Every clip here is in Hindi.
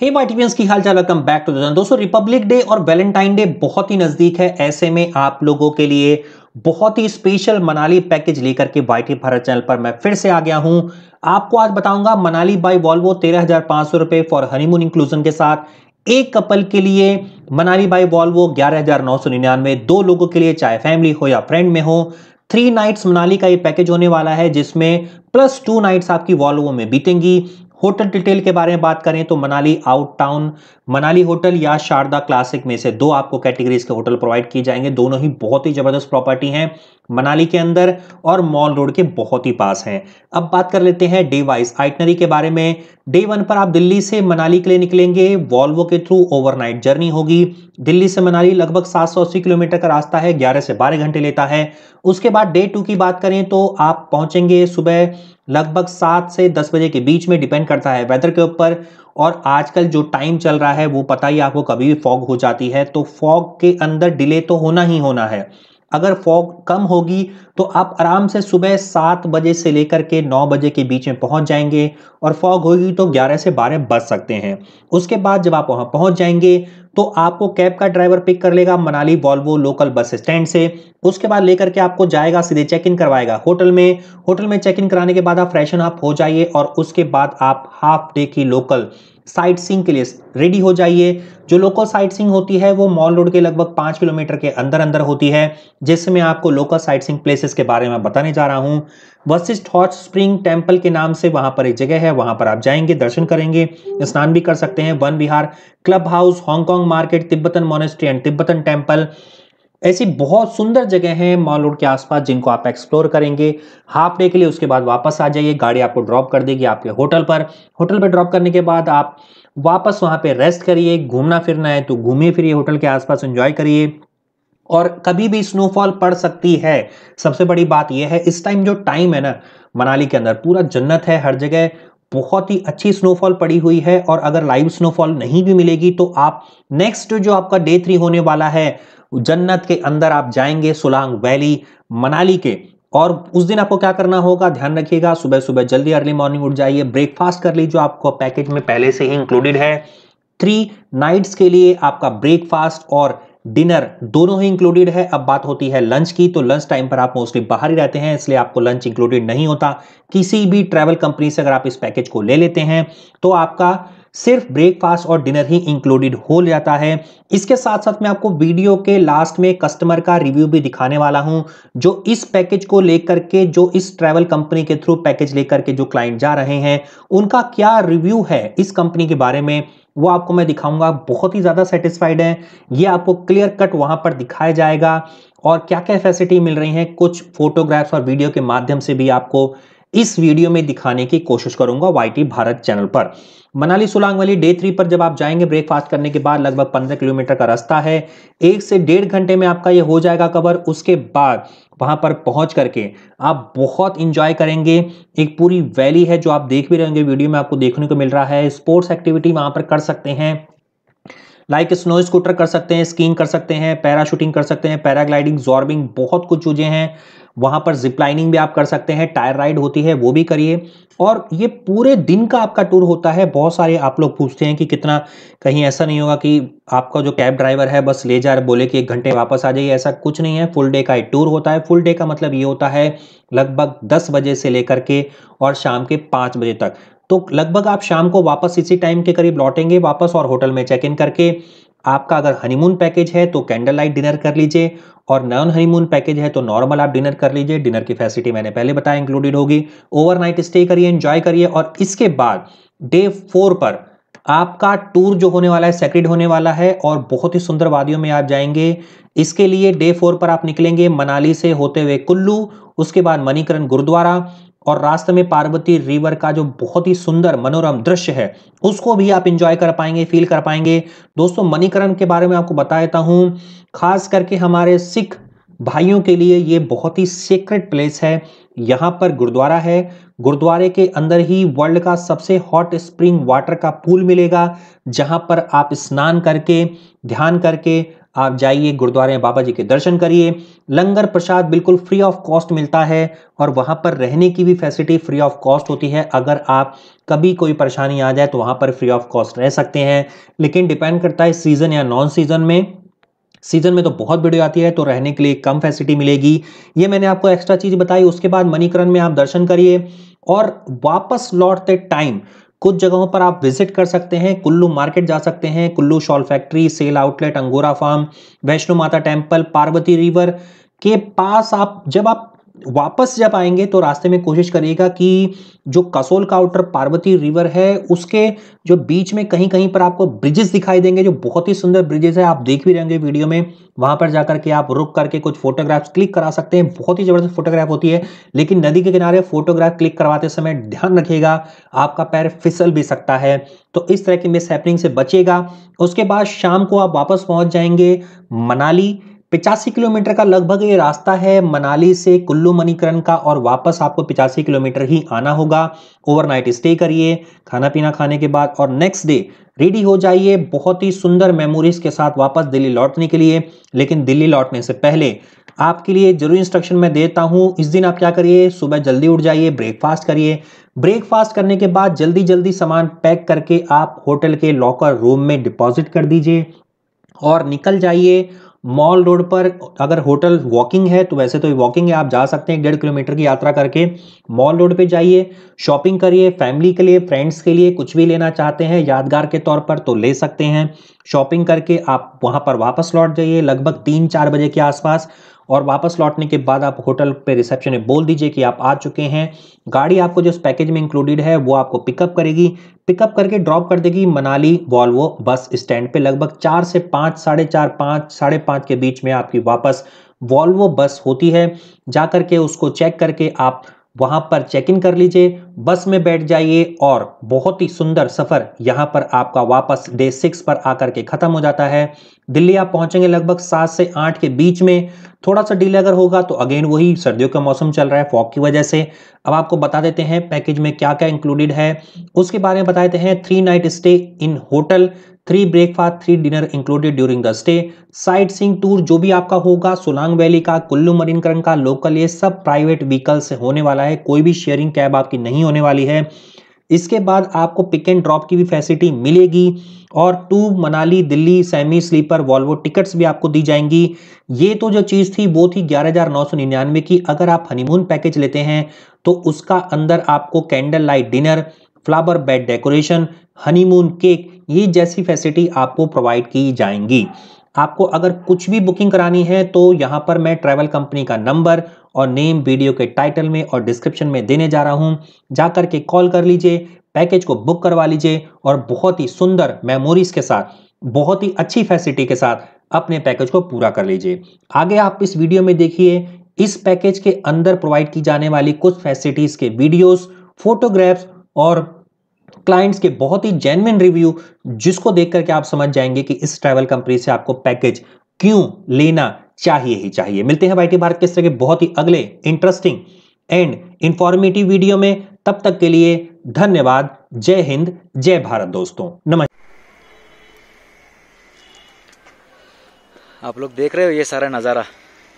हे माइटिवियंस की हाल चाल वेलकम बैक टू दोस्तों रिपब्लिक डे और वैलेंटाइन डे बहुत ही नजदीक है ऐसे में आप लोगों के लिए बहुत ही स्पेशल मनाली पैकेज लेकर के वाई टी भारत चैनल पर मैं फिर से आ गया हूं आपको आज बताऊंगा मनाली बाय वॉल्वो तेरह हजार पांच सौ रुपए फॉर हनीमून इंक्लूजन के साथ एक कपल के लिए मनाली बाई वॉल्वो ग्यारह हजार नौ सौ निन्यानवे दो लोगों के लिए चाहे फैमिली हो या फ्रेंड में हो थ्री नाइट्स मनाली का ये पैकेज होने वाला है जिसमें प्लस टू नाइट्स आपकी वॉल्वो में बीतेंगी होटल डिटेल के बारे में बात करें तो Manali out town Manali hotel या शारदा क्लासिक में से दो आपको कैटेगरीज के होटल प्रोवाइड किए जाएंगे दोनों ही बहुत ही ज़बरदस्त प्रॉपर्टी हैं मनाली के अंदर और मॉल रोड के बहुत ही पास हैं अब बात कर लेते हैं डे वाइज आइटनरी के बारे में डे वन पर आप दिल्ली से मनाली के लिए निकलेंगे वॉल्वो के थ्रू ओवरनाइट जर्नी होगी दिल्ली से मनाली लगभग सात किलोमीटर का रास्ता है ग्यारह से बारह घंटे लेता है उसके बाद डे टू की बात करें तो आप पहुंचेंगे सुबह लगभग सात से दस बजे के बीच में डिपेंड करता है वेदर के ऊपर और आजकल जो टाइम चल रहा है वो पता ही आपको कभी भी फॉग हो जाती है तो फॉग के अंदर डिले तो होना ही होना है अगर फॉग कम होगी तो आप आराम से सुबह सात बजे से लेकर के नौ बजे के बीच में पहुंच जाएंगे और फॉग होगी तो ग्यारह से बारह बज सकते हैं उसके बाद जब आप वहां पहुंच जाएंगे तो आपको कैब का ड्राइवर पिक कर लेगा Manali Volvo local bus stand से उसके बाद लेकर के आपको जाएगा सीधे चेक इन करवाएगा होटल में होटल में चेक इन कराने के बाद आप फ्रेशन अप हो जाइए और उसके बाद आप हाफ डे की लोकल साइट सिंग के लिए रेडी हो जाइए जो लोकल साइट सीइंग होती है वो मॉल रोड के लगभग पाँच किलोमीटर के अंदर अंदर होती है जिससे मैं आपको लोकल साइट सीइंग प्लेसेस के बारे में बताने जा रहा हूँ वशिष्ठ हॉट स्प्रिंग टेम्पल के नाम से वहाँ पर एक जगह है वहाँ पर आप जाएंगे दर्शन करेंगे स्नान भी कर सकते हैं Van Vihar club house Hong Kong market Tibetan monastery and Tibetan temple ऐसी बहुत सुंदर जगह हैं मॉल रोड के आसपास जिनको आप एक्सप्लोर करेंगे हाफ डे के लिए उसके बाद वापस आ जाइए गाड़ी आपको ड्रॉप कर देगी आपके होटल पर होटल पर ड्रॉप करने के बाद आप वापस वहां पे रेस्ट करिए घूमना फिरना है तो घूमिए फिरिए होटल के आसपास एंजॉय करिए और कभी भी स्नोफॉल पड़ सकती है सबसे बड़ी बात यह है इस टाइम जो टाइम है ना मनाली के अंदर पूरा जन्नत है हर जगह बहुत ही अच्छी स्नोफॉल पड़ी हुई है और अगर लाइव स्नोफॉल नहीं भी मिलेगी तो आप नेक्स्ट जो आपका डे थ्री होने वाला है जन्नत के अंदर आप जाएंगे सोलांग वैली मनाली के और उस दिन आपको क्या करना होगा ध्यान रखिएगा सुबह सुबह जल्दी अर्ली मॉर्निंग उठ जाइए ब्रेकफास्ट कर लीजिए आपको पैकेज में पहले से ही इंक्लूडेड है थ्री नाइट्स के लिए आपका ब्रेकफास्ट और डिनर दोनों ही इंक्लूडेड है अब बात होती है लंच की तो लंच टाइम पर आप मोस्टली बाहर ही रहते हैं इसलिए आपको लंच इंक्लूडेड नहीं होता किसी भी ट्रैवल कंपनी से अगर आप इस पैकेज को ले लेते हैं तो आपका सिर्फ ब्रेकफास्ट और डिनर ही इंक्लूडेड हो जाता है इसके साथ साथ मैं आपको वीडियो के लास्ट में कस्टमर का रिव्यू भी दिखाने वाला हूं जो इस पैकेज को लेकर के जो इस ट्रैवल कंपनी के थ्रू पैकेज लेकर के जो क्लाइंट जा रहे हैं उनका क्या रिव्यू है इस कंपनी के बारे में वो आपको मैं दिखाऊंगा बहुत ही ज़्यादा सेटिस्फाइड हैं ये आपको क्लियर कट वहाँ पर दिखाया जाएगा और क्या क्या फैसिलिटी मिल रही हैं कुछ फोटोग्राफ्स और वीडियो के माध्यम से भी आपको इस वीडियो में दिखाने की कोशिश करूंगा वाई भारत चैनल पर मनाली सुलांग वाली डे थ्री पर जब आप जाएंगे ब्रेकफास्ट करने के बाद लगभग पंद्रह किलोमीटर का रास्ता है एक से डेढ़ घंटे में आपका ये हो जाएगा कवर उसके बाद वहाँ पर पहुँच करके आप बहुत इंजॉय करेंगे एक पूरी वैली है जो आप देख भी रहेंगे वीडियो में आपको देखने को मिल रहा है स्पोर्ट्स एक्टिविटी वहाँ पर कर सकते हैं लाइक स्नो स्कूटर कर सकते हैं स्कीइंग कर सकते हैं पैराशूटिंग कर सकते हैं पैराग्लाइडिंग जॉर्बिंग बहुत कुछ चीज़ें हैं वहाँ पर जिपलाइनिंग भी आप कर सकते हैं टायर राइड होती है वो भी करिए और ये पूरे दिन का आपका टूर होता है बहुत सारे आप लोग पूछते हैं कि कितना कहीं ऐसा नहीं होगा कि आपका जो कैब ड्राइवर है बस ले जा रहे बोले कि एक घंटे वापस आ जाइए ऐसा कुछ नहीं है फुल डे का एक टूर होता है फुल डे का मतलब ये होता है लगभग दस बजे से लेकर के और शाम के पाँच बजे तक तो लगभग आप शाम को वापस इसी टाइम के करीब लौटेंगे वापस और होटल में चेक इन करके आपका अगर हनीमून पैकेज है तो कैंडल लाइट डिनर कर लीजिए और नॉन हनीमून पैकेज है तो नॉर्मल आप डिनर कर लीजिए डिनर की फैसिलिटी मैंने पहले बताया इंक्लूडेड होगी ओवरनाइट स्टे करिए एंजॉय करिए और इसके बाद डे फोर पर आपका टूर जो होने वाला है सेक्रेड होने वाला है और बहुत ही सुंदर वादियों में आप जाएंगे इसके लिए डे फोर पर आप निकलेंगे मनाली से होते हुए कुल्लू उसके बाद मणिकरण गुरुद्वारा और रास्ते में पार्वती रिवर का जो बहुत ही सुंदर मनोरम दृश्य है उसको भी आप इंजॉय कर पाएंगे फील कर पाएंगे दोस्तों मणिकरण के बारे में आपको बता देता हूँ खास करके हमारे सिख भाइयों के लिए ये बहुत ही सीक्रेट प्लेस है यहाँ पर गुरुद्वारा है गुरुद्वारे के अंदर ही वर्ल्ड का सबसे हॉट स्प्रिंग वाटर का पूल मिलेगा जहाँ पर आप स्नान करके ध्यान करके आप जाइए गुरुद्वारे बाबा जी के दर्शन करिए लंगर प्रसाद बिल्कुल फ्री ऑफ कॉस्ट मिलता है और वहाँ पर रहने की भी फैसिलिटी फ्री ऑफ कॉस्ट होती है अगर आप कभी कोई परेशानी आ जाए तो वहाँ पर फ्री ऑफ कॉस्ट रह सकते हैं लेकिन डिपेंड करता है सीज़न या नॉन सीज़न में सीजन में तो बहुत भीड़ आती है तो रहने के लिए कम फैसिलिटी मिलेगी ये मैंने आपको एक्स्ट्रा चीज़ बताई उसके बाद मणिकरण में आप दर्शन करिए और वापस लौटते टाइम कुछ जगहों पर आप विजिट कर सकते हैं कुल्लू मार्केट जा सकते हैं Kullu shawl factory sale outlet angora farm Vaishno Mata temple Parvati river के पास आप जब आप वापस जब आएंगे तो रास्ते में कोशिश करिएगा कि जो कसोल का आउटर पार्वती रिवर है उसके जो बीच में कहीं कहीं पर आपको ब्रिजेस दिखाई देंगे जो बहुत ही सुंदर ब्रिजेस है आप देख भी रहेंगे वीडियो में वहां पर जाकर के आप रुक करके कुछ फोटोग्राफ्स क्लिक करा सकते हैं बहुत ही ज़बरदस्त फोटोग्राफ होती है लेकिन नदी के किनारे फोटोग्राफ क्लिक करवाते समय ध्यान रखिएगा आपका पैर फिसल भी सकता है तो इस तरह की मिस से बचेगा उसके बाद शाम को आप वापस पहुंच जाएंगे मनाली पिचासी किलोमीटर का लगभग ये रास्ता है मनाली से कुल्लू मणिकरण का और वापस आपको पिचासी किलोमीटर ही आना होगा ओवरनाइट स्टे करिए खाना पीना खाने के बाद और नेक्स्ट डे रेडी हो जाइए बहुत ही सुंदर मेमोरीज के साथ वापस दिल्ली लौटने के लिए लेकिन दिल्ली लौटने से पहले आपके लिए जरूरी इंस्ट्रक्शन मैं देता हूँ इस दिन आप क्या करिए सुबह जल्दी उठ जाइए ब्रेकफास्ट करिए ब्रेकफास्ट करने के बाद जल्दी जल्दी सामान पैक करके आप होटल के लॉकर रूम में डिपॉजिट कर दीजिए और निकल जाइए मॉल रोड पर अगर होटल वॉकिंग है तो वैसे तो वॉकिंग है आप जा सकते हैं डेढ़ किलोमीटर की यात्रा करके मॉल रोड पे जाइए शॉपिंग करिए फैमिली के लिए फ्रेंड्स के लिए कुछ भी लेना चाहते हैं यादगार के तौर पर तो ले सकते हैं शॉपिंग करके आप वहाँ पर वापस लौट जाइए लगभग तीन चार बजे के आसपास और वापस लौटने के बाद आप होटल पे रिसेप्शन में बोल दीजिए कि आप आ चुके हैं गाड़ी आपको जो पैकेज में इंक्लूडेड है वो आपको पिकअप करेगी पिकअप करके ड्रॉप कर देगी मनाली वॉल्वो बस स्टैंड पे लगभग चार से पाँच साढ़े चार पाँच साढ़े पाँच के बीच में आपकी वापस वॉल्वो बस होती है जा करके उसको चेक करके आप वहाँ पर चेक इन कर लीजिए बस में बैठ जाइए और बहुत ही सुंदर सफ़र यहाँ पर आपका वापस डे सिक्स पर आकर के ख़त्म हो जाता है दिल्ली आप पहुँचेंगे लगभग सात से आठ के बीच में थोड़ा सा डिले अगर होगा तो अगेन वही सर्दियों का मौसम चल रहा है फॉग की वजह से अब आपको बता देते हैं पैकेज में क्या क्या इंक्लूडेड है उसके बारे में बता देते हैं three night stay in hotel three breakfast three dinner included during the stay sightseeing tour जो भी आपका होगा सोलांग वैली का कुल्लू मरीनकरण का लोकल ये सब प्राइवेट व्हीकल से होने वाला है कोई भी शेयरिंग कैब आपकी नहीं होने वाली है इसके बाद आपको पिक एंड ड्रॉप की भी फैसिलिटी मिलेगी और two Manali Delhi semi sleeper Volvo tickets भी आपको दी जाएंगी ये तो जो चीज़ थी वो थी 11,999 की अगर आप हनीमून पैकेज लेते हैं तो उसका अंदर आपको candle light dinner flower bed decoration honeymoon cake ये जैसी फैसिलिटी आपको प्रोवाइड की जाएंगी आपको अगर कुछ भी बुकिंग करानी है तो यहाँ पर मैं ट्रैवल कंपनी का नंबर और नेम वीडियो के टाइटल में और डिस्क्रिप्शन में देने जा रहा हूँ जा कर के कॉल कर लीजिए पैकेज को बुक करवा लीजिए और बहुत ही सुंदर मेमोरीज के साथ बहुत ही अच्छी फैसिलिटी के साथ अपने पैकेज को पूरा कर लीजिए आगे आप इस वीडियो में देखिए इस पैकेज के अंदर प्रोवाइड की जाने वाली कुछ फैसिलिटीज़ के वीडियोस फोटोग्राफ्स और क्लाइंट्स के बहुत ही जेनविन रिव्यू जिसको देख करके आप समझ जाएंगे कि इस ट्रैवल कंपनी से आपको पैकेज क्यों लेना चाहिए ही चाहिए मिलते हैं वाईटी भारत के तरह के बहुत ही अगले इंटरेस्टिंग एंड इंफॉर्मेटिव वीडियो में तब तक के लिए धन्यवाद जय हिंद जय भारत दोस्तों नमस्कार आप लोग देख रहे हो ये सारा नज़ारा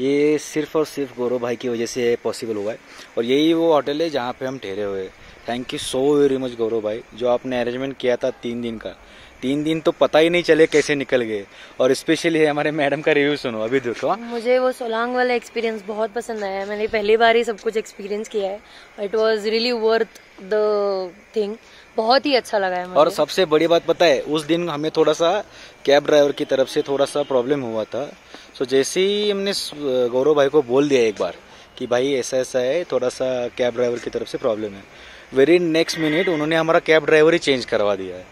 ये सिर्फ और सिर्फ गौरव भाई की वजह से पॉसिबल हुआ है और यही वो होटल है जहाँ पे हम ठहरे हुए हैं thank you so very much Gaurav भाई जो आपने अरेंजमेंट किया था तीन दिन का तीन दिन तो पता ही नहीं चले कैसे निकल गए और स्पेशली हमारे मैडम का रिव्यू सुनो अभी देखो हाँ। मुझे वो सोलांग वाला एक्सपीरियंस बहुत पसंद आया मैंने पहली बार ही सब कुछ एक्सपीरियंस किया है it was really worth the thing बहुत ही अच्छा लगा है मुझे। और सबसे बड़ी बात पता है उस दिन हमें थोड़ा सा कैब ड्राइवर की तरफ से थोड़ा सा प्रॉब्लम हुआ था सो जैसे ही हमने गौरव भाई को बोल दिया एक बार कि भाई ऐसा ऐसा है थोड़ा सा कैब ड्राइवर की तरफ से प्रॉब्लम है वेरी नेक्स्ट मिनट उन्होंने हमारा कैब ड्राइवर ही चेंज करवा दिया है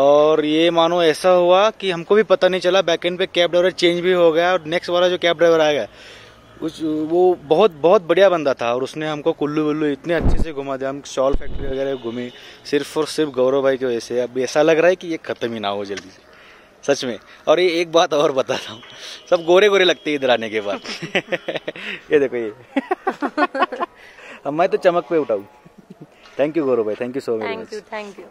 और ये मानो ऐसा हुआ कि हमको भी पता नहीं चला बैक एंड पे कैब ड्राइवर चेंज भी हो गया और नेक्स्ट वाला जो कैब ड्राइवर आया उस वो बहुत बहुत बढ़िया बंदा था और उसने हमको कुल्लू वुल्लू इतने अच्छे से घुमा दिया हम शॉल फैक्ट्री वगैरह घूमे सिर्फ और सिर्फ गौरव भाई की वजह से अब ऐसा लग रहा है कि ये ख़त्म ही ना हो जल्दी से सच में और ये एक बात और बताता हूँ सब गोरे गोरे लगते इधर आने के बाद ये देखो ये मैं तो चमक पे उठाऊँ thank you gaurav bhai thank you so much thank you thank you